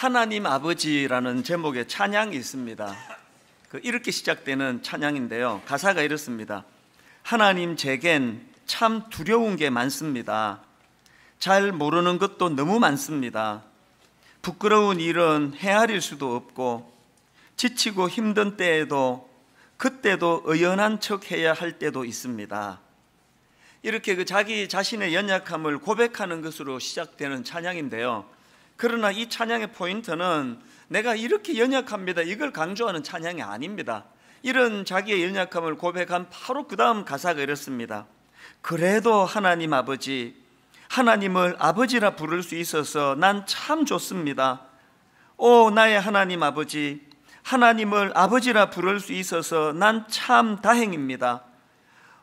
하나님 아버지라는 제목의 찬양이 있습니다. 그 이렇게 시작되는 찬양인데요. 가사가 이렇습니다. 하나님 제겐 참 두려운 게 많습니다. 잘 모르는 것도 너무 많습니다. 부끄러운 일은 헤아릴 수도 없고 지치고 힘든 때에도 그때도 의연한 척 해야 할 때도 있습니다. 이렇게 그 자기 자신의 연약함을 고백하는 것으로 시작되는 찬양인데요. 그러나 이 찬양의 포인트는 내가 이렇게 연약합니다. 이걸 강조하는 찬양이 아닙니다. 이런 자기의 연약함을 고백한 바로 그 다음 가사가 이렇습니다. 그래도 하나님 아버지, 하나님을 아버지라 부를 수 있어서 난 참 좋습니다. 오, 나의 하나님 아버지, 하나님을 아버지라 부를 수 있어서 난 참 다행입니다.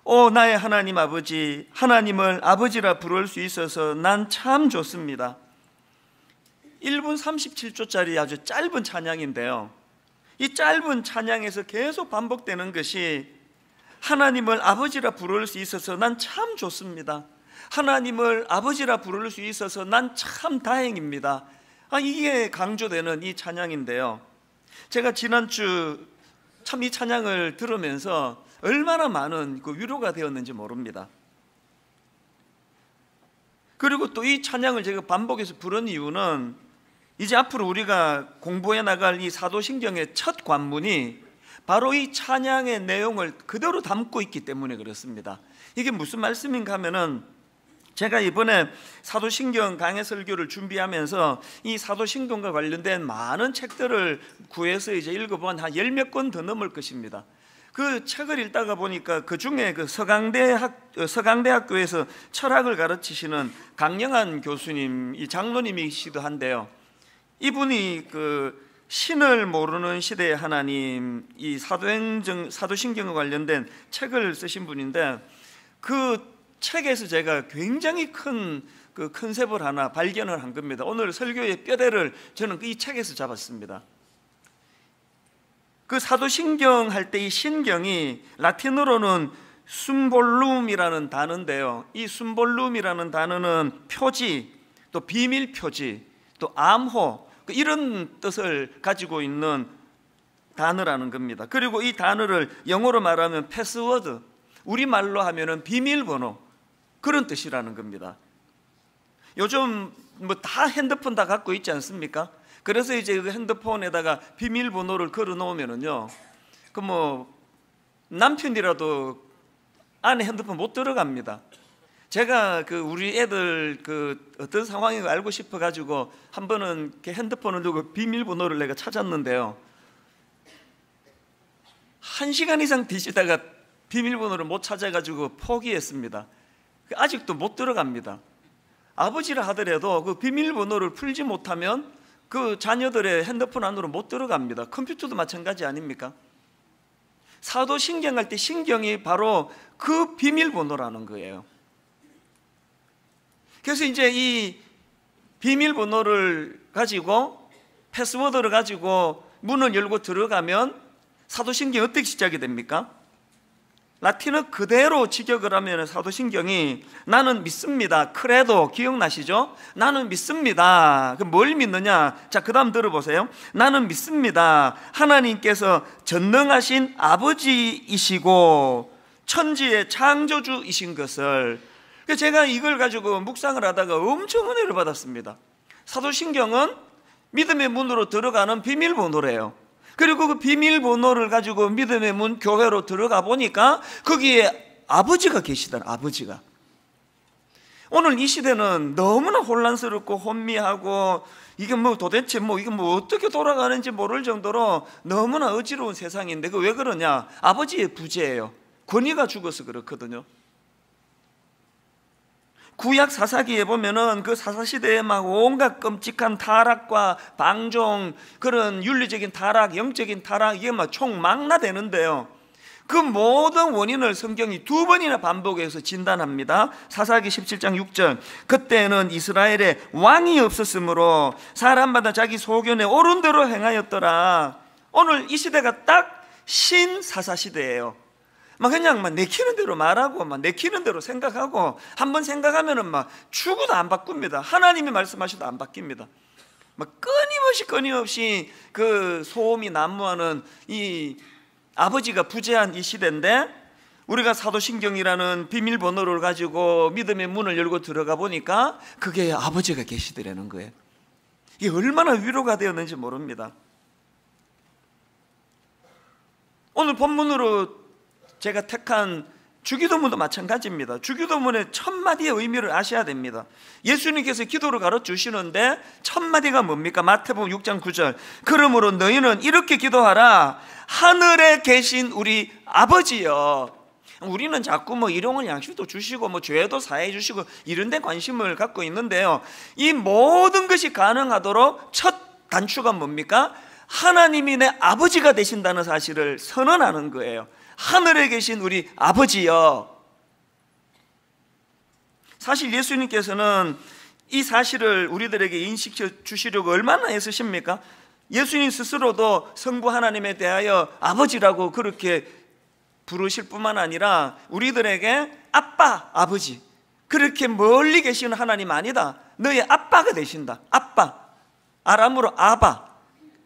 오, 나의 하나님 아버지, 하나님을 아버지라 부를 수 있어서 난 참 좋습니다. 1분 37초짜리 아주 짧은 찬양인데요. 이 짧은 찬양에서 계속 반복되는 것이 하나님을 아버지라 부를 수 있어서 난 참 좋습니다. 하나님을 아버지라 부를 수 있어서 난 참 다행입니다. 아, 이게 강조되는 이 찬양인데요. 제가 지난주 참 이 찬양을 들으면서 얼마나 많은 그 위로가 되었는지 모릅니다. 그리고 또 이 찬양을 제가 반복해서 부른 이유는 이제 앞으로 우리가 공부해 나갈 이 사도신경의 첫 관문이 바로 이 찬양의 내용을 그대로 담고 있기 때문에 그렇습니다. 이게 무슨 말씀인가 하면은 제가 이번에 사도신경 강해 설교를 준비하면서 이 사도신경과 관련된 많은 책들을 구해서 이제 읽어본 한 열 몇 권 더 넘을 것입니다. 그 책을 읽다가 보니까 그 중에 그 서강대학 어, 서강대학교에서 철학을 가르치시는 강영한 교수님, 이 장로님이시도 한데요. 이분이 그 신을 모르는 시대의 하나님 이 사도행정 사도신경과 관련된 책을 쓰신 분인데 그 책에서 제가 굉장히 큰 그 컨셉을 하나 발견을 한 겁니다. 오늘 설교의 뼈대를 저는 이 책에서 잡았습니다. 그 사도신경 할 때 이 신경이 라틴어로는 순볼룸이라는 단어인데요. 이순볼룸이라는 단어는 표지, 또 비밀 표지, 또 암호, 그 이런 뜻을 가지고 있는 단어라는 겁니다. 그리고 이 단어를 영어로 말하면 패스워드, 우리말로 하면은 비밀번호 그런 뜻이라는 겁니다. 요즘 뭐 다 핸드폰 다 갖고 있지 않습니까? 그래서 이제 그 핸드폰에다가 비밀번호를 걸어 놓으면요그 뭐 남편이라도 안에 핸드폰 못 들어갑니다. 제가 그 우리 애들 그 어떤 상황인가 알고 싶어 가지고 한 번은 이렇게 핸드폰을 두고 비밀번호를 내가 찾았는데요. 한 시간 이상 뒤지다가 비밀번호를 못 찾아가지고 포기했습니다. 그 아직도 못 들어갑니다. 아버지를 하더라도 그 비밀번호를 풀지 못하면 그 자녀들의 핸드폰 안으로 못 들어갑니다. 컴퓨터도 마찬가지 아닙니까? 사도신경 할때 신경이 바로 그 비밀번호라는 거예요. 그래서 이제 이 비밀번호를 가지고 패스워드를 가지고 문을 열고 들어가면 사도신경이 어떻게 시작이 됩니까? 라틴어 그대로 직역을 하면 사도신경이 나는 믿습니다. 그래도 기억나시죠? 나는 믿습니다. 그럼 뭘 믿느냐? 자, 그 다음 들어보세요. 나는 믿습니다. 하나님께서 전능하신 아버지이시고 천지의 창조주이신 것을 그 제가 이걸 가지고 묵상을 하다가 엄청 은혜를 받았습니다. 사도신경은 믿음의 문으로 들어가는 비밀번호래요. 그리고 그 비밀번호를 가지고 믿음의 문 교회로 들어가 보니까 거기에 아버지가 계시던 아버지가. 오늘 이 시대는 너무나 혼란스럽고 혼미하고 이게 뭐 도대체 뭐 이게 뭐 어떻게 돌아가는지 모를 정도로 너무나 어지러운 세상인데 그 왜 그러냐? 아버지의 부재예요. 권위가 죽어서 그렇거든요. 구약 사사기에 보면은 그 사사시대에 막 온갖 끔찍한 타락과 방종, 그런 윤리적인 타락, 영적인 타락, 이게 막 총망라되는데요. 그 모든 원인을 성경이 두 번이나 반복해서 진단합니다. 사사기 17장 6절. 그때는 이스라엘에 왕이 없었으므로 사람마다 자기 소견에 오른 대로 행하였더라. 오늘 이 시대가 딱 신사사시대예요. 막 그냥 막 내키는 대로 말하고 막 내키는 대로 생각하고 한 번 생각하면은 막 죽어도 안 바꿉니다. 하나님이 말씀하셔도 안 바뀝니다. 막 끊임없이 끊임없이 그 소음이 난무하는 이 아버지가 부재한 이 시대인데 우리가 사도신경이라는 비밀번호를 가지고 믿음의 문을 열고 들어가 보니까 그게 아버지가 계시더라는 거예요. 이게 얼마나 위로가 되었는지 모릅니다. 오늘 본문으로 제가 택한 주기도문도 마찬가지입니다. 주기도문의 첫 마디의 의미를 아셔야 됩니다. 예수님께서 기도를 가르쳐 주시는데 첫 마디가 뭡니까? 마태복음 6장 9절. 그러므로 너희는 이렇게 기도하라. 하늘에 계신 우리 아버지여. 우리는 자꾸 뭐 일용을 양식도 주시고 뭐 죄도 사해 주시고 이런 데 관심을 갖고 있는데요. 이 모든 것이 가능하도록 첫 단추가 뭡니까? 하나님이 내 아버지가 되신다는 사실을 선언하는 거예요. 하늘에 계신 우리 아버지여. 사실 예수님께서는 이 사실을 우리들에게 인식해 주시려고 얼마나 애쓰십니까? 예수님 스스로도 성부 하나님에 대하여 아버지라고 그렇게 부르실 뿐만 아니라 우리들에게 아빠, 아버지 그렇게 멀리 계시는 하나님 아니다. 너의 아빠가 되신다. 아빠. 아람으로 아바.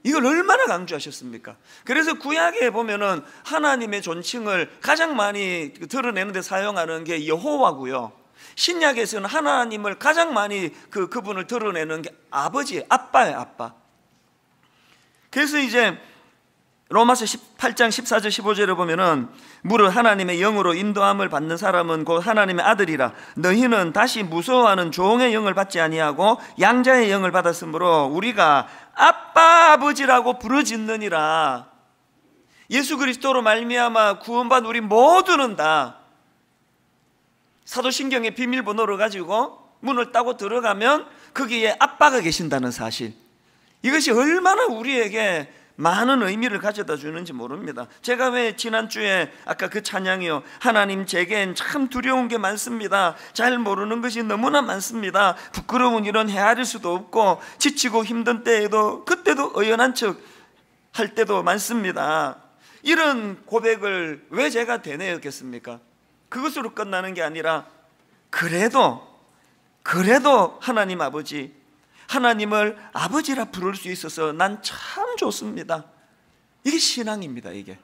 이걸 얼마나 강조하셨습니까? 그래서 구약에 보면은 하나님의 존칭을 가장 많이 드러내는데 사용하는 게 여호와고요. 신약에서는 하나님을 가장 많이 그 그분을 드러내는 게 아버지, 아빠예요, 아빠. 그래서 이제 로마서 18장 14절 15절에 보면은 물을 하나님의 영으로 인도함을 받는 사람은 곧 하나님의 아들이라 너희는 다시 무서워하는 종의 영을 받지 아니하고 양자의 영을 받았으므로 우리가 아빠 아버지라고 부르짖느니라 예수 그리스도로 말미암아 구원받은 우리 모두는 다 사도신경의 비밀번호를 가지고 문을 따고 들어가면 거기에 아빠가 계신다는 사실 이것이 얼마나 우리에게 많은 의미를 가져다 주는지 모릅니다. 제가 왜 지난주에 아까 그 찬양이요. 하나님 제겐 참 두려운 게 많습니다. 잘 모르는 것이 너무나 많습니다. 부끄러운 이런 헤아릴 수도 없고 지치고 힘든 때에도 그때도 의연한 척 할 때도 많습니다. 이런 고백을 왜 제가 되뇌었겠습니까? 그것으로 끝나는 게 아니라 그래도 그래도 하나님 아버지 하나님을 아버지라 부를 수 있어서 난 참 좋습니다. 이게 신앙입니다, 이게.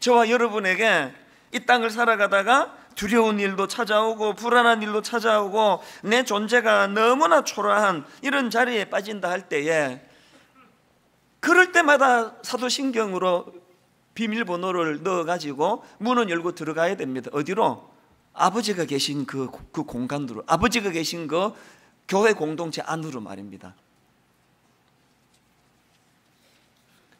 저와 여러분에게 이 땅을 살아가다가 두려운 일도 찾아오고 불안한 일도 찾아오고 내 존재가 너무나 초라한 이런 자리에 빠진다 할 때에 그럴 때마다 사도신경으로 비밀번호를 넣어가지고 문은 열고 들어가야 됩니다. 어디로? 아버지가 계신 그, 그 공간으로, 아버지가 계신 그 교회 공동체 안으로 말입니다.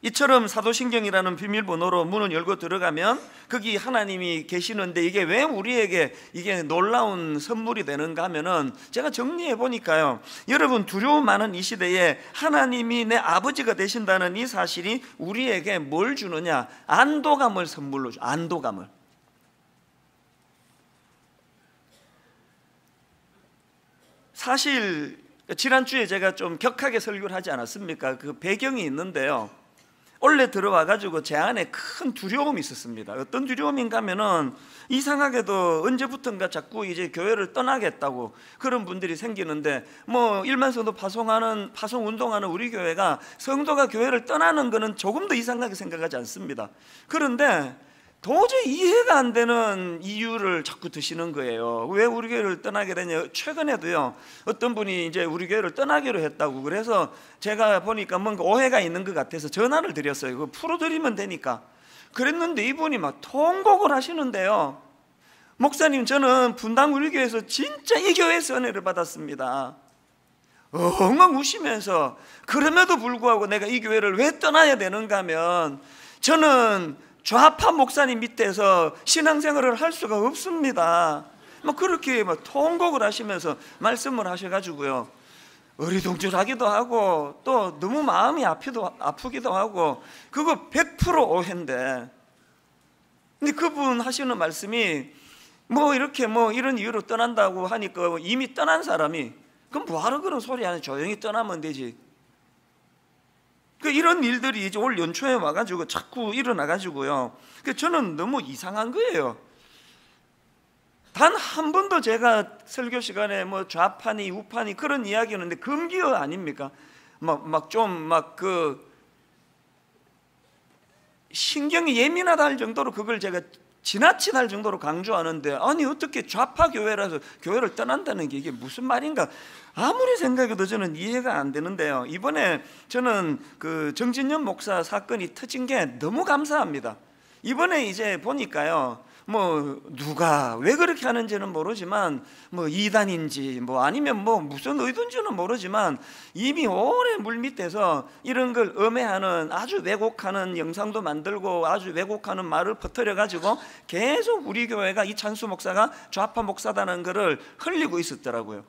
이처럼 사도신경이라는 비밀번호로 문을 열고 들어가면 거기 하나님이 계시는데 이게 왜 우리에게 이게 놀라운 선물이 되는가 하면은 제가 정리해 보니까요. 여러분 두려움 많은 이 시대에 하나님이 내 아버지가 되신다는 이 사실이 우리에게 뭘 주느냐? 안도감을 선물로 줘. 안도감을. 사실 지난주에 제가 좀 격하게 설교를 하지 않았습니까? 그 배경이 있는데요. 원래 들어와 가지고 제 안에 큰 두려움이 있었습니다. 어떤 두려움인가 하면은 이상하게도 언제부턴가 자꾸 이제 교회를 떠나겠다고 그런 분들이 생기는데 뭐 일만성도 파송하는 파송 운동하는 우리 교회가 성도가 교회를 떠나는 거는 조금 도 이상하게 생각하지 않습니다. 그런데 도저히 이해가 안 되는 이유를 자꾸 드시는 거예요. 왜 우리 교회를 떠나게 되냐? 최근에도요. 어떤 분이 이제 우리 교회를 떠나기로 했다고 그래서 제가 보니까 뭔가 오해가 있는 것 같아서 전화를 드렸어요. 그 풀어드리면 되니까. 그랬는데 이분이 막 통곡을 하시는데요. 목사님 저는 분당 우리 교회에서 진짜 이 교회에서 은혜를 받았습니다. 엉엉 우시면서 그럼에도 불구하고 내가 이 교회를 왜 떠나야 되는가 하면 저는 좌파 목사님 밑에서 신앙생활을 할 수가 없습니다. 뭐 그렇게 뭐 통곡을 하시면서 말씀을 하셔가지고요. 어리둥절하기도 하고 또 너무 마음이 아프도 아프기도 하고 그거 100% 오해인데 근데 그분 하시는 말씀이 뭐 이렇게 뭐 이런 이유로 떠난다고 하니까 이미 떠난 사람이 그럼 뭐하러 그런 소리 하냐 조용히 떠나면 되지 그러니까 이런 일들이 이제 올 연초에 와가지고 자꾸 일어나가지고요. 그 저는 너무 이상한 거예요. 단 한 번도 제가 설교 시간에 뭐 좌판이 우판이 그런 이야기였는데 금기어 아닙니까? 막좀 막 그 신경이 예민하다 할 정도로 그걸 제가 지나치할 정도로 강조하는데 아니 어떻게 좌파 교회라서 교회를 떠난다는 게 이게 무슨 말인가 아무리 생각해도 저는 이해가 안 되는데요 이번에 저는 그 정진영 목사 사건이 터진 게 너무 감사합니다 이번에 이제 보니까요 뭐 누가 왜 그렇게 하는지는 모르지만 뭐 이단인지 뭐 아니면 뭐 무슨 의도인지는 모르지만 이미 오래 물 밑에서 이런 걸 음해하는 아주 왜곡하는 영상도 만들고 아주 왜곡하는 말을 퍼뜨려 가지고 계속 우리 교회가 이 찬수 목사가 좌파 목사다는 것을 흘리고 있었더라고요.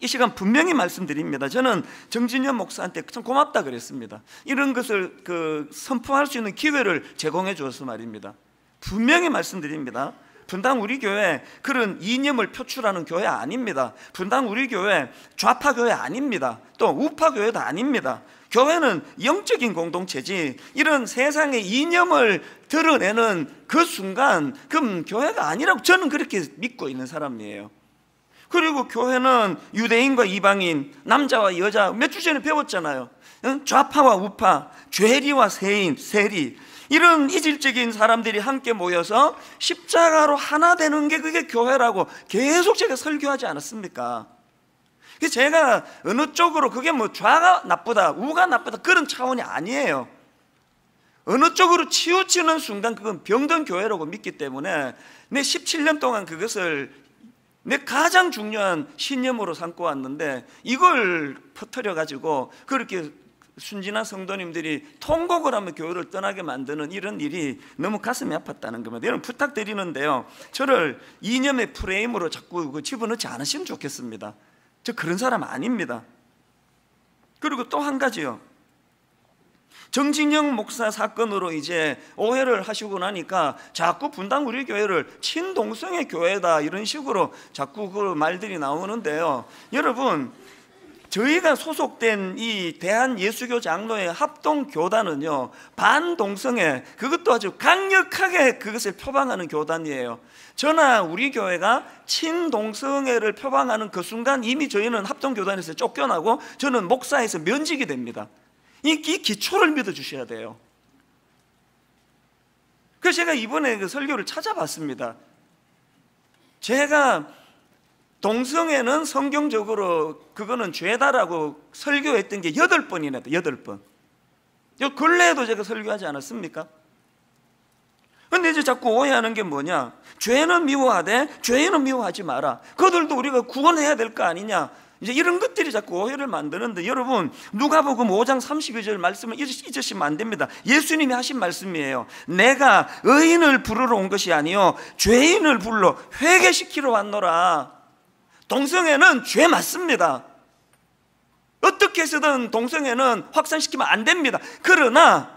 이 시간 분명히 말씀드립니다. 저는 정진현 목사한테 참 고맙다 그랬습니다. 이런 것을 그 선포할 수 있는 기회를 제공해 주어서 말입니다. 분명히 말씀드립니다. 분당 우리 교회 그런 이념을 표출하는 교회 아닙니다. 분당 우리 교회 좌파 교회 아닙니다. 또 우파 교회도 아닙니다. 교회는 영적인 공동체지 이런 세상의 이념을 드러내는 그 순간 그 교회가 아니라고 저는 그렇게 믿고 있는 사람이에요. 그리고 교회는 유대인과 이방인, 남자와 여자 몇 주 전에 배웠잖아요. 좌파와 우파, 죄리와 세인, 세리 이런 이질적인 사람들이 함께 모여서 십자가로 하나 되는 게 그게 교회라고 계속 제가 설교하지 않았습니까? 그 제가 어느 쪽으로 그게 뭐 좌가 나쁘다, 우가 나쁘다 그런 차원이 아니에요. 어느 쪽으로 치우치는 순간 그건 병든 교회라고 믿기 때문에 내 17년 동안 그것을 내 가장 중요한 신념으로 삼고 왔는데 이걸 퍼뜨려 가지고 그렇게 순진한 성도님들이 통곡을 하며 교회를 떠나게 만드는 이런 일이 너무 가슴이 아팠다는 겁니다. 여러분 부탁드리는데요. 저를 이념의 프레임으로 자꾸 그 집어넣지 않으시면 좋겠습니다. 저 그런 사람 아닙니다. 그리고 또 한 가지요. 정진영 목사 사건으로 이제 오해를 하시고 나니까 자꾸 분당 우리 교회를 친동성의 교회다 이런 식으로 자꾸 그 말들이 나오는데요. 여러분 저희가 소속된 이 대한예수교 장로의 합동교단은요 반동성의 그것도 아주 강력하게 그것을 표방하는 교단이에요 저나 우리 교회가 친동성애를 표방하는 그 순간 이미 저희는 합동교단에서 쫓겨나고 저는 목사에서 면직이 됩니다 이, 이 기초를 믿어주셔야 돼요. 그래서 제가 이번에 그 설교를 찾아봤습니다. 제가 동성애는 성경적으로 그거는 죄다라고 설교했던 게 여덟 번이나 여덟 번. 요 근래에도 제가 설교하지 않았습니까? 근데 이제 자꾸 오해하는 게 뭐냐? 죄는 미워하되 죄인은 미워하지 마라. 그들도 우리가 구원해야 될 거 아니냐? 이제 이런 것들이 자꾸 오해를 만드는데 여러분 누가복음 5장 32절 말씀을 잊으시면 안 됩니다. 예수님이 하신 말씀이에요. 내가 의인을 부르러 온 것이 아니요 죄인을 불러 회개시키러 왔노라. 동성애는 죄 맞습니다. 어떻게 해서든 동성애는 확산시키면 안 됩니다. 그러나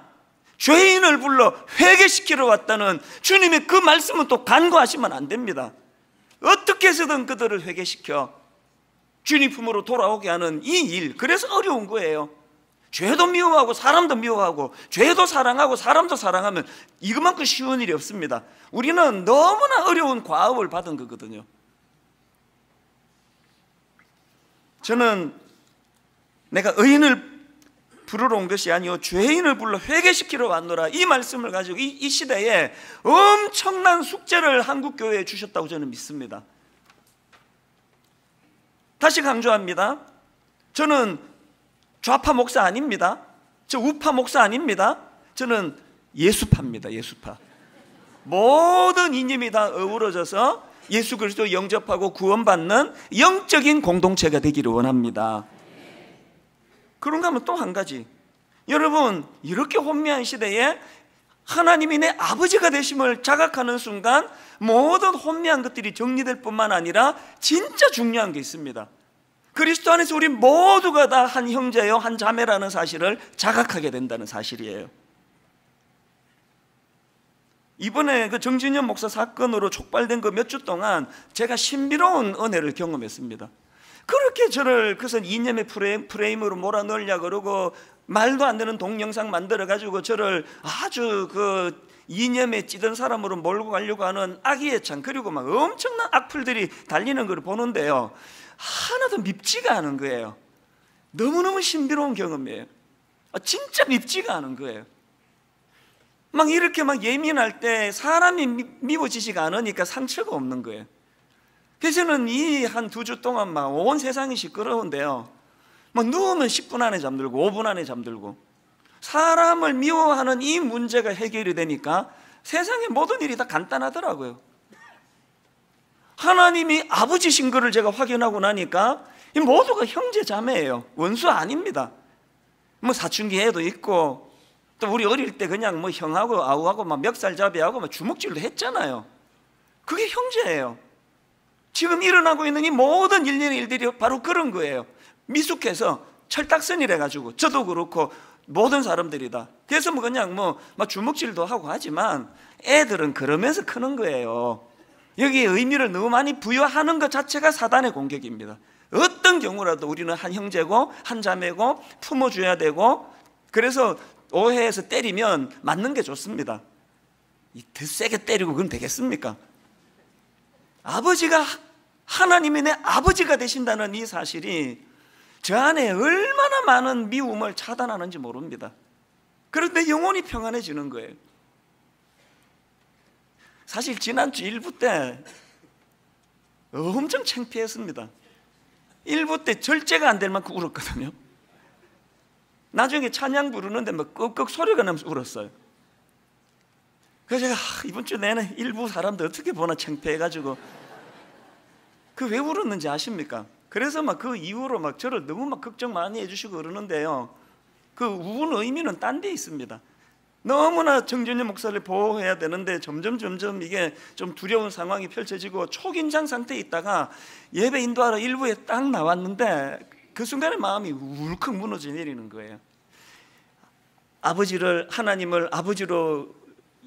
죄인을 불러 회개시키러 왔다는 주님의 그 말씀은 또 간과하시면 안 됩니다. 어떻게 해서든 그들을 회개시켜 주님 품으로 돌아오게 하는 이 일. 그래서 어려운 거예요. 죄도 미워하고 사람도 미워하고 죄도 사랑하고 사람도 사랑하면 이것만큼 쉬운 일이 없습니다. 우리는 너무나 어려운 과업을 받은 거거든요. 저는 내가 의인을 부르러 온 것이 아니요 죄인을 불러 회개시키러 왔노라 이 말씀을 가지고 이, 이 시대에 엄청난 숙제를 한국 교회에 주셨다고 저는 믿습니다. 다시 강조합니다. 저는 좌파 목사 아닙니다. 저 우파 목사 아닙니다. 저는 예수파입니다. 예수파. 모든 이념이 다 어우러져서 예수 그리스도 영접하고 구원받는 영적인 공동체가 되기를 원합니다. 그런가 하면 또 한 가지. 여러분, 이렇게 혼미한 시대에 하나님이 내 아버지가 되심을 자각하는 순간 모든 혼미한 것들이 정리될 뿐만 아니라 진짜 중요한 게 있습니다. 그리스도 안에서 우리 모두가 다 한 형제요, 한 자매라는 사실을 자각하게 된다는 사실이에요. 이번에 그 정진현 목사 사건으로 촉발된 그 몇 주 동안 제가 신비로운 은혜를 경험했습니다. 그렇게 저를 그것은 이념의 프레임, 으로 몰아넣으려 그러고 말도 안 되는 동영상 만들어 가지고 저를 아주 그 이념에 찌든 사람으로 몰고 가려고 하는 악의의 창 그리고 막 엄청난 악플들이 달리는 걸 보는데요. 하나도 밉지가 않은 거예요. 너무너무 신비로운 경험이에요. 아, 진짜 밉지가 않은 거예요. 막 이렇게 막 예민할 때 사람이 미, 워지지가 않으니까 상처가 없는 거예요. 그래서 저는 이 한 두 주 동안 막 온 세상이 시끄러운데요. 뭐 누우면 10분 안에 잠들고 5분 안에 잠들고 사람을 미워하는 이 문제가 해결이 되니까 세상의 모든 일이 다 간단하더라고요. 하나님이 아버지신 것을 제가 확인하고 나니까 이 모두가 형제 자매예요. 원수 아닙니다. 뭐 사춘기 애도 있고 또 우리 어릴 때 그냥 뭐 형하고 아우하고 막 멱살잡이하고 막 주먹질도 했잖아요. 그게 형제예요. 지금 일어나고 있는 이 모든 일련의 일들이 바로 그런 거예요. 미숙해서 철딱선이래 가지고 저도 그렇고 모든 사람들이 다 그래서 뭐 그냥 뭐, 뭐 주먹질도 하고 하지만 애들은 그러면서 크는 거예요 여기 의미를 너무 많이 부여하는 것 자체가 사단의 공격입니다 어떤 경우라도 우리는 한 형제고 한 자매고 품어줘야 되고 그래서 오해해서 때리면 맞는 게 좋습니다 더 세게 때리고 그건 되겠습니까? 아버지가 하나님이 내 아버지가 되신다는 이 사실이 저 안에 얼마나 많은 미움을 차단하는지 모릅니다. 그런데 영혼이 평안해지는 거예요. 사실 지난주 일부 때 엄청 창피했습니다. 일부 때 절제가 안 될 만큼 울었거든요. 나중에 찬양 부르는데 막 꺽꺽 소리가 나면서 울었어요. 그래서 제가 아, 이번 주 내내 일부 사람들 어떻게 보나 창피해가지고 그 왜 울었는지 아십니까? 그래서 막 그 이후로 막 저를 너무 막 걱정 많이 해주시고 그러는데요. 그우는 의미는 딴 데 있습니다. 너무나 정준희 목사를 보호해야 되는데 점점 점점 이게 좀 두려운 상황이 펼쳐지고 초긴장 상태에 있다가 예배 인도하러 일부에 딱 나왔는데 그 순간에 마음이 울컥 무너져 내리는 거예요. 아버지를 하나님을 아버지로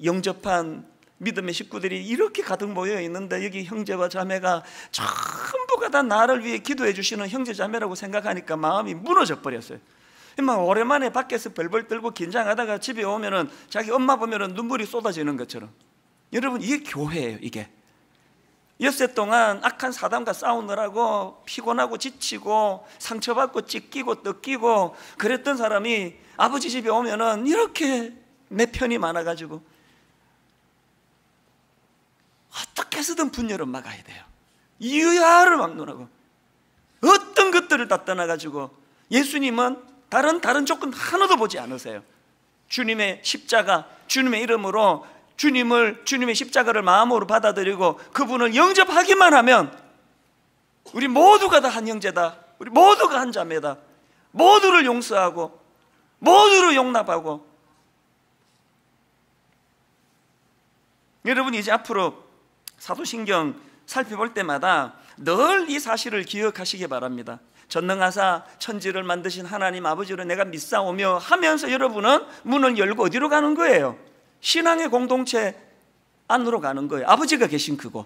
영접한 믿음의 식구들이 이렇게 가득 모여 있는데 여기 형제와 자매가 전부가 다 나를 위해 기도해 주시는 형제 자매라고 생각하니까 마음이 무너져 버렸어요. 막 오랜만에 밖에서 벌벌 떨고 긴장하다가 집에 오면은 자기 엄마 보면은 눈물이 쏟아지는 것처럼. 여러분 이게 교회예요, 이게. 엿새 동안 악한 사담과 싸우느라고 피곤하고 지치고 상처받고 찢기고 뜯기고 그랬던 사람이 아버지 집에 오면은 이렇게 내 편이 많아가지고 어떻게 해서든 분열은 막아야 돼요. 이유야를 막론하고 어떤 것들을 다 떠나가지고 예수님은 다른 다른 조건 하나도 보지 않으세요. 주님의 십자가, 주님의 이름으로 주님을 주님의 십자가를 마음으로 받아들이고 그분을 영접하기만 하면 우리 모두가 다 한 형제다. 우리 모두가 한 자매다. 모두를 용서하고 모두를 용납하고 여러분 이제 앞으로 사도신경 살펴볼 때마다 늘 이 사실을 기억하시기 바랍니다. 전능하사 천지를 만드신 하나님 아버지를 내가 믿사오며 하면서 여러분은 문을 열고 어디로 가는 거예요? 신앙의 공동체 안으로 가는 거예요. 아버지가 계신 그곳.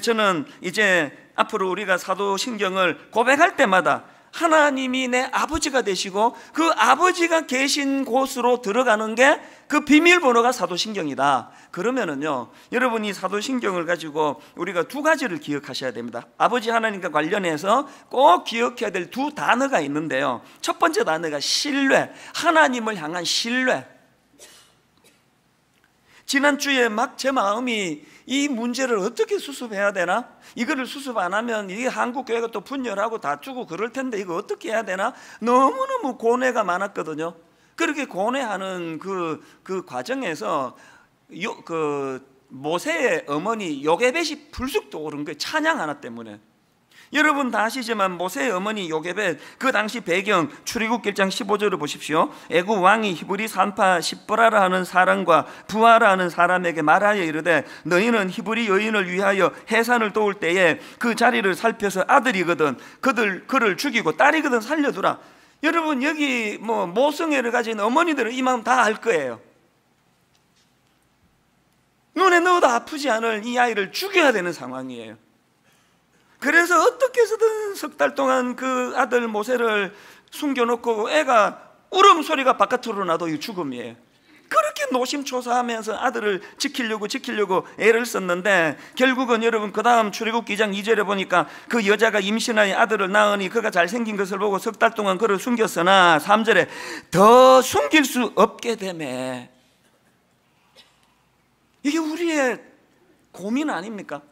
저는 이제 앞으로 우리가 사도신경을 고백할 때마다 하나님이 내 아버지가 되시고 그 아버지가 계신 곳으로 들어가는 게 그 비밀번호가 사도신경이다. 그러면은요, 여러분이 사도신경을 가지고 우리가 두 가지를 기억하셔야 됩니다. 아버지 하나님과 관련해서 꼭 기억해야 될 두 단어가 있는데요. 첫 번째 단어가 신뢰. 하나님을 향한 신뢰. 지난주에 막 제 마음이 이 문제를 어떻게 수습해야 되나? 이거를 수습 안 하면 이 한국 교회가 또 분열하고 다투고 그럴 텐데 이거 어떻게 해야 되나? 너무너무 고뇌가 많았거든요. 그렇게 고뇌하는 그, 그 과정에서 요, 그 모세의 어머니 요게벳이 불쑥 떠오른 거예요. 찬양 하나 때문에. 여러분 다 아시지만 모세의 어머니 요게벳 그 당시 배경 출애굽 1장 15절을 보십시오. 애굽 왕이 히브리 산파 십브라라 는 사람과 부하라 는 사람에게 말하여 이르되 너희는 히브리 여인을 위하여 해산을 도울 때에 그 자리를 살펴서 아들이거든 그들 그를 죽이고 딸이거든 살려두라. 여러분 여기 뭐 모성애를 가진 어머니들은 이 마음 다 알 거예요. 눈에 넣어도 아프지 않을 이 아이를 죽여야 되는 상황이에요. 그래서 어떻게 해서든 석 달 동안 그 아들 모세를 숨겨놓고 애가 울음소리가 바깥으로 나도 죽음이에요 그렇게 노심초사하면서 아들을 지키려고 지키려고 애를 썼는데 결국은 여러분 그 다음 출애굽기 2장 2절에 보니까 그 여자가 임신하여 아들을 낳으니 그가 잘생긴 것을 보고 석 달 동안 그를 숨겼으나 3절에 더 숨길 수 없게 되매 이게 우리의 고민 아닙니까?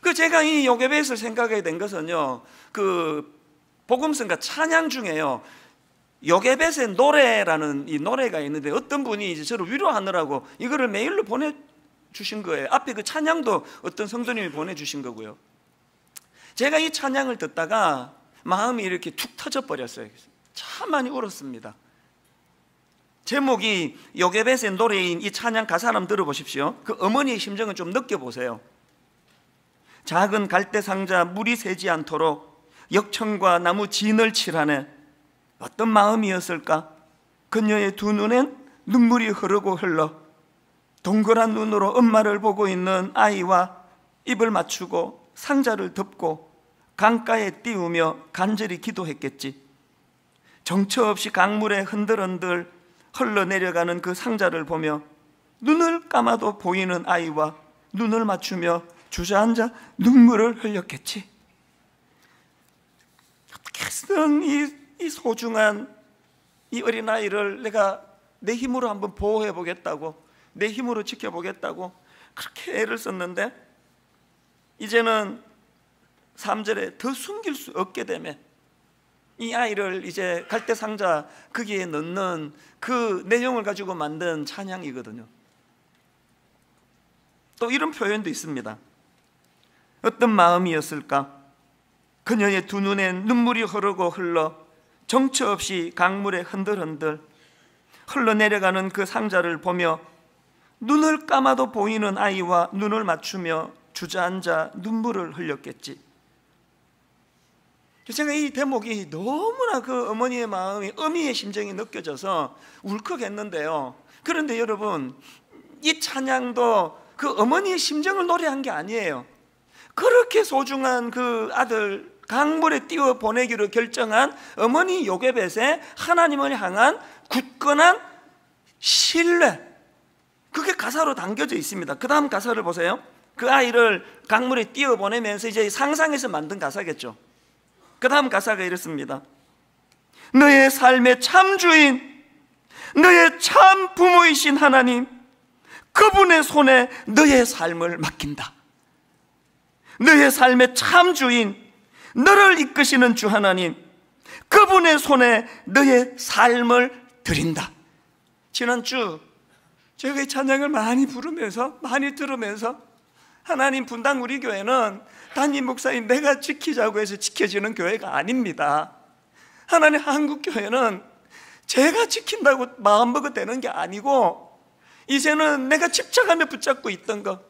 그 제가 이 요괴벳을 생각하게 된 것은요. 그복음성과 찬양 중에요. 요괴벳의 노래라는 이 노래가 있는데 어떤 분이 이제 저를 위로하느라고 이거를 메일로 보내 주신 거예요. 앞에 그 찬양도 어떤 성도님이 보내 주신 거고요. 제가 이 찬양을 듣다가 마음이 이렇게 툭 터져 버렸어요. 참 많이 울었습니다. 제목이 요괴벳의 노래인 이 찬양 가사 한번 들어보십시오. 그 어머니의 심정을좀 느껴보세요. 작은 갈대 상자 물이 새지 않도록 역청과 나무 진을 칠하네. 어떤 마음이었을까? 그녀의 두 눈엔 눈물이 흐르고 흘러 동그란 눈으로 엄마를 보고 있는 아이와 입을 맞추고 상자를 덮고 강가에 띄우며 간절히 기도했겠지. 정처 없이 강물에 흔들흔들 흘러내려가는 그 상자를 보며 눈을 감아도 보이는 아이와 눈을 맞추며 주저앉아 눈물을 흘렸겠지. 어떻게든 이, 이 소중한 이 어린아이를 내가 내 힘으로 한번 보호해 보겠다고 내 힘으로 지켜보겠다고 그렇게 애를 썼는데 이제는 3절에 더 숨길 수 없게 되면 이 아이를 이제 갈대 상자 거기에 넣는 그 내용을 가지고 만든 찬양이거든요. 또 이런 표현도 있습니다. 어떤 마음이었을까? 그녀의 두 눈에 눈물이 흐르고 흘러 정처 없이 강물에 흔들흔들 흘러내려가는 그 상자를 보며 눈을 감아도 보이는 아이와 눈을 맞추며 주저앉아 눈물을 흘렸겠지. 제가 이 대목이 너무나 그 어머니의 마음이 어미의 심정이 느껴져서 울컥했는데요. 그런데 여러분 이 찬양도 그 어머니의 심정을 노래한 게 아니에요. 그렇게 소중한 그 아들 강물에 띄워 보내기로 결정한 어머니 요괴벳의 하나님을 향한 굳건한 신뢰 그게 가사로 담겨져 있습니다 그 다음 가사를 보세요 그 아이를 강물에 띄워 보내면서 이제 상상해서 만든 가사겠죠 그 다음 가사가 이렇습니다 너의 삶의 참주인 너의 참 부모이신 하나님 그분의 손에 너의 삶을 맡긴다 너의 삶의 참 주인, 너를 이끄시는 주 하나님, 그분의 손에 너의 삶을 드린다. 지난주 저희가 찬양을 많이 부르면서 많이 들으면서 하나님 분당 우리 교회는 담임 목사인 내가 지키자고 해서 지켜지는 교회가 아닙니다. 하나님 한국 교회는 제가 지킨다고 마음먹어 되는 게 아니고 이제는 내가 집착하며 붙잡고 있던 것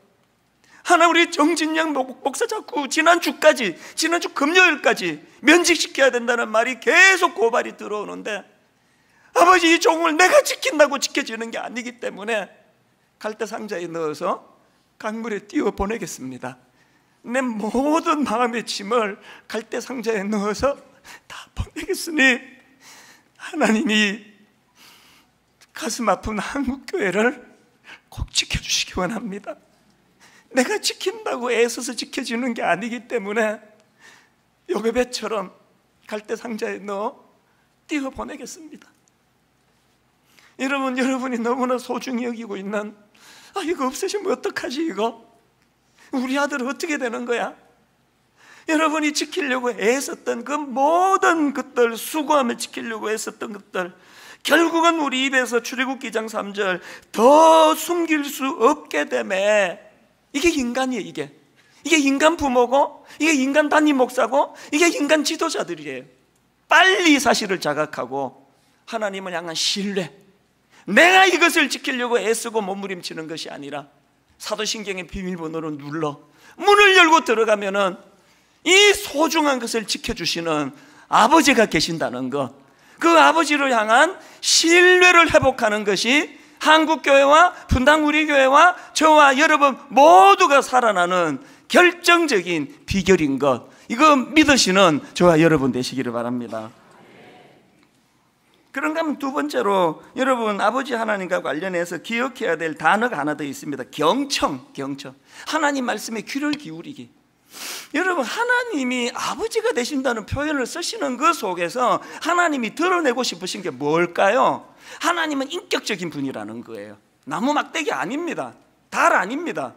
하나 우리 정진양 목사 자꾸 지난주까지 지난주 금요일까지 면직시켜야 된다는 말이 계속 고발이 들어오는데 아버지 이 종을 내가 지킨다고 지켜지는 게 아니기 때문에 갈대 상자에 넣어서 강물에 띄워 보내겠습니다. 내 모든 마음의 짐을 갈대 상자에 넣어서 다 보내겠으니 하나님이 가슴 아픈 한국 교회를 꼭 지켜 주시기 원합니다. 내가 지킨다고 애써서 지켜지는 게 아니기 때문에 요괴배처럼 갈대 상자에 넣어 띄워 보내겠습니다. 여러분, 여러분이 너무나 소중히 여기고 있는 아 이거 없애시면 어떡하지 이거? 우리 아들 어떻게 되는 거야? 여러분이 지키려고 애썼던 그 모든 것들 수고함을 지키려고 애썼던 것들 결국은 우리 입에서 출애굽기장 3절 더 숨길 수 없게 되매 이게 인간이에요, 이게. 이게 인간 부모고, 이게 인간 단임 목사고, 이게 인간 지도자들이에요. 빨리 사실을 자각하고, 하나님을 향한 신뢰. 내가 이것을 지키려고 애쓰고 몸부림치는 것이 아니라, 사도신경의 비밀번호를 눌러, 문을 열고 들어가면은, 이 소중한 것을 지켜주시는 아버지가 계신다는 것. 그 아버지를 향한 신뢰를 회복하는 것이 한국교회와 분당우리교회와 저와 여러분 모두가 살아나는 결정적인 비결인 것 이거 믿으시는 저와 여러분 되시기를 바랍니다 그런가 하면 두 번째로 여러분 아버지 하나님과 관련해서 기억해야 될 단어가 하나 더 있습니다 경청, 경청 하나님 말씀에 귀를 기울이기 여러분 하나님이 아버지가 되신다는 표현을 쓰시는 그 속에서 하나님이 드러내고 싶으신 게 뭘까요? 하나님은 인격적인 분이라는 거예요. 나무 막대기 아닙니다. 달 아닙니다.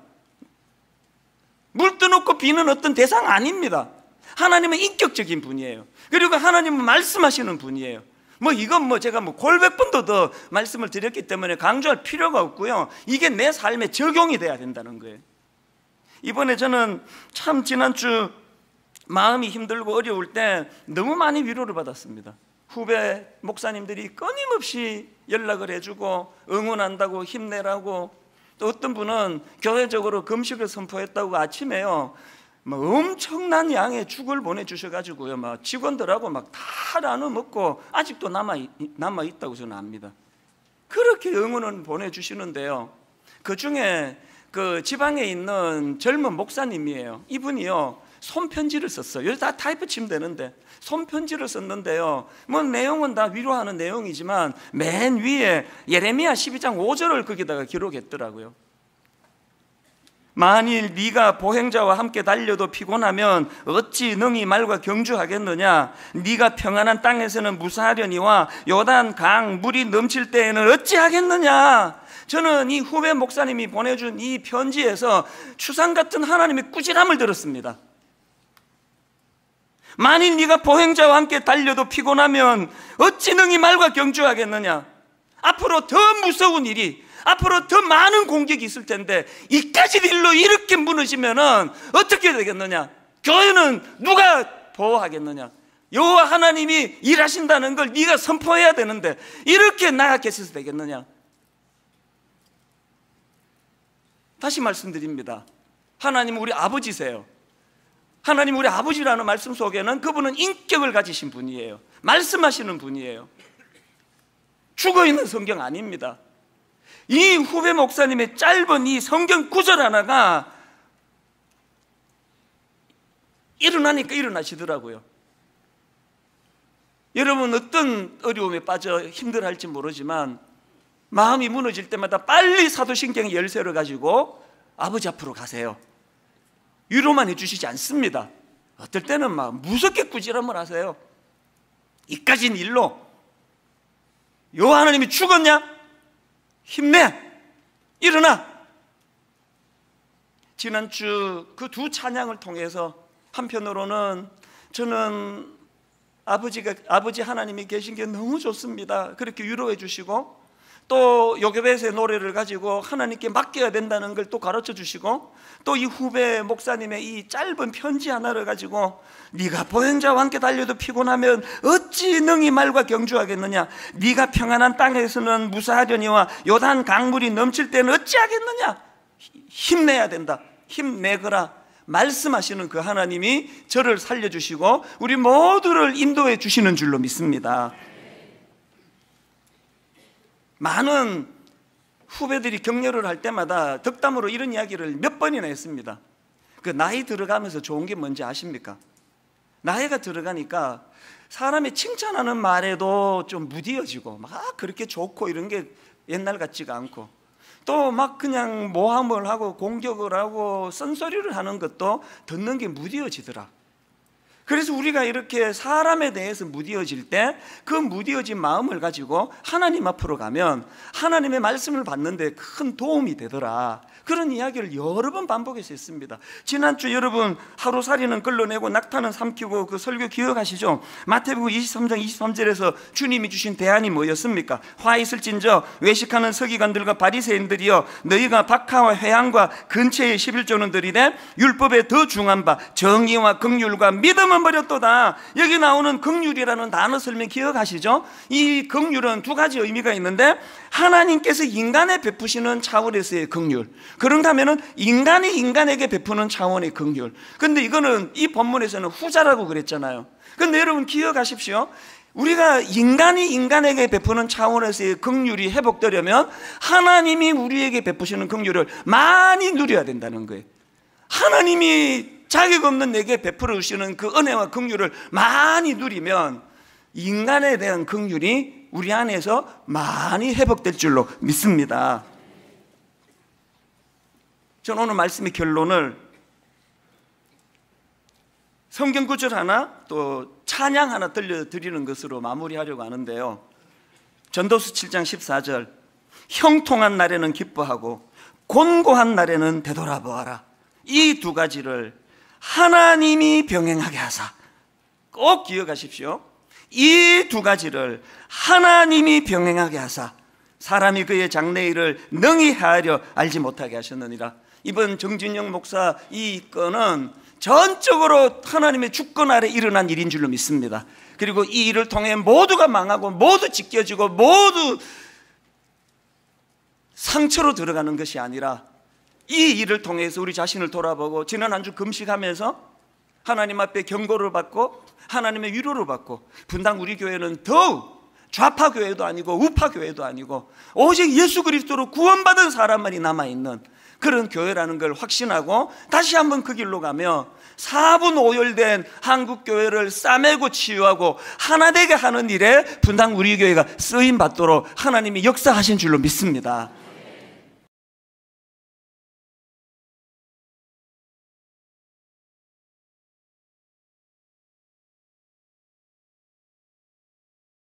물 뜨놓고 비는 어떤 대상 아닙니다. 하나님은 인격적인 분이에요. 그리고 하나님은 말씀하시는 분이에요. 뭐 이건 뭐 제가 뭐 골백 번도 더 말씀을 드렸기 때문에 강조할 필요가 없고요. 이게 내 삶에 적용이 돼야 된다는 거예요. 이번에 저는 참 지난주 마음이 힘들고 어려울 때 너무 많이 위로를 받았습니다. 후배 목사님들이 끊임없이 연락을 해주고 응원한다고 힘내라고 또 어떤 분은 교회적으로 금식을 선포했다고 아침에요 뭐 엄청난 양의 죽을 보내주셔가지고요 뭐 막 직원들하고 막다 나눠 먹고 아직도 남아, 있다고 저는 압니다 그렇게 응원을 보내주시는데요 그 중에 그 지방에 있는 젊은 목사님이에요 이분이요 손편지를 썼어요. 여기 다 타이프 치면 되는데 손편지를 썼는데요. 뭐 내용은 다 위로하는 내용이지만 맨 위에 예레미야 12장 5절을 거기다가 기록했더라고요. 만일 네가 보행자와 함께 달려도 피곤하면 어찌 능히 말과 경주하겠느냐 네가 평안한 땅에서는 무사하려니와 요단 강 물이 넘칠 때에는 어찌하겠느냐 저는 이 후배 목사님이 보내준 이 편지에서 추상 같은 하나님의 꾸지람을 들었습니다 만일 네가 보행자와 함께 달려도 피곤하면 어찌 능히 말과 경주하겠느냐? 앞으로 더 무서운 일이 앞으로 더 많은 공격이 있을 텐데 이까지 일로 이렇게 무너지면 어떻게 되겠느냐? 교회는 누가 보호하겠느냐? 여호와 하나님이 일하신다는 걸 네가 선포해야 되는데 이렇게 나약해서 되겠느냐? 다시 말씀드립니다. 하나님 우리 아버지세요. 하나님 우리 아버지라는 말씀 속에는 그분은 인격을 가지신 분이에요. 말씀하시는 분이에요. 죽어 있는 성경 아닙니다. 이 후배 목사님의 짧은 이 성경 구절 하나가 일어나니까 일어나시더라고요. 여러분 어떤 어려움에 빠져 힘들할지 모르지만 마음이 무너질 때마다 빨리 사도신경 열쇠를 가지고 아버지 앞으로 가세요. 위로만 해주시지 않습니다. 어떨 때는 막 무섭게 꾸지람을 하세요. 이까진 일로 요 하나님이 죽었냐? 힘내! 일어나! 지난주 그 두 찬양을 통해서 한편으로는 저는 아버지가, 아버지 하나님이 계신 게 너무 좋습니다. 그렇게 위로해 주시고 또 요괴벳의 노래를 가지고 하나님께 맡겨야 된다는 걸 또 가르쳐 주시고 또 이 후배 목사님의 이 짧은 편지 하나를 가지고 네가 보행자와 함께 달려도 피곤하면 어찌 능히 말과 경주하겠느냐 네가 평안한 땅에서는 무사하려니와 요단 강물이 넘칠 때는 어찌하겠느냐 힘내야 된다 힘내거라 말씀하시는 그 하나님이 저를 살려주시고 우리 모두를 인도해 주시는 줄로 믿습니다 많은 후배들이 격려를 할 때마다 덕담으로 이런 이야기를 몇 번이나 했습니다. 그 나이 들어가면서 좋은 게 뭔지 아십니까? 나이가 들어가니까 사람이 칭찬하는 말에도 좀무디지고막 그렇게 좋고 이런 게 옛날 같지가 않고 또 막 그냥 모함을 하고 공격을 하고 쓴소리를 하는 것도 듣는 게무디지더라 그래서 우리가 이렇게 사람에 대해서 무뎌질때 그무뎌진 마음을 가지고 하나님 앞으로 가면 하나님의 말씀을 받는데 큰 도움이 되더라. 그런 이야기를 여러 번 반복해서 했습니다. 지난주 여러분 하루살이는 끌어내고 낙타는 삼키고 그 설교 기억하시죠? 마태복음 23장 23절에서 주님이 주신 대안이 뭐였습니까? 화 있을진저 외식하는 서기관들과 바리새인들이여 너희가 박하와 회양과 근처의 11조는들이네 율법에 더 중한 바 정의와 극률과 믿음은 버렸도다. 여기 나오는 극률이라는 단어 설명 기억하시죠? 이극률은두 가지 의미가 있는데 하나님께서 인간에 베푸시는 차원에서의 극률. 그런다면 인간이 인간에게 베푸는 차원의 극률. 근데 이거는 이 본문에서는 후자라고 그랬잖아요. 근데 여러분 기억하십시오. 우리가 인간이 인간에게 베푸는 차원에서의 극률이 회복되려면 하나님이 우리에게 베푸시는 극률을 많이 누려야 된다는 거예요. 하나님이 자격 없는 내게 베풀어 주시는 그 은혜와 극률을 많이 누리면 인간에 대한 극률이 우리 안에서 많이 회복될 줄로 믿습니다. 전 오늘 말씀의 결론을 성경 구절 하나 또 찬양 하나 들려드리는 것으로 마무리하려고 하는데요. 전도수 7장 14절 형통한 날에는 기뻐하고 곤고한 날에는 되돌아보아라. 이 두 가지를 하나님이 병행하게 하사 꼭 기억하십시오. 이두 가지를 하나님이 병행하게 하사 사람이 그의 장래일을 능히 하려 알지 못하게 하셨느니라. 이번 정진영 목사 이 건은 전적으로 하나님의 주권 아래 일어난 일인 줄로 믿습니다. 그리고 이 일을 통해 모두가 망하고 모두 지켜지고 모두 상처로 들어가는 것이 아니라 이 일을 통해서 우리 자신을 돌아보고 지난 한 주 금식하면서 하나님 앞에 경고를 받고 하나님의 위로를 받고 분당 우리 교회는 더욱 좌파 교회도 아니고 우파 교회도 아니고 오직 예수 그리스도로 구원받은 사람만이 남아 있는 그런 교회라는 걸 확신하고 다시 한번 그 길로 가며 4분 오열된 한국 교회를 싸매고 치유하고 하나 되게 하는 일에 분당 우리 교회가 쓰임 받도록 하나님이 역사하신 줄로 믿습니다.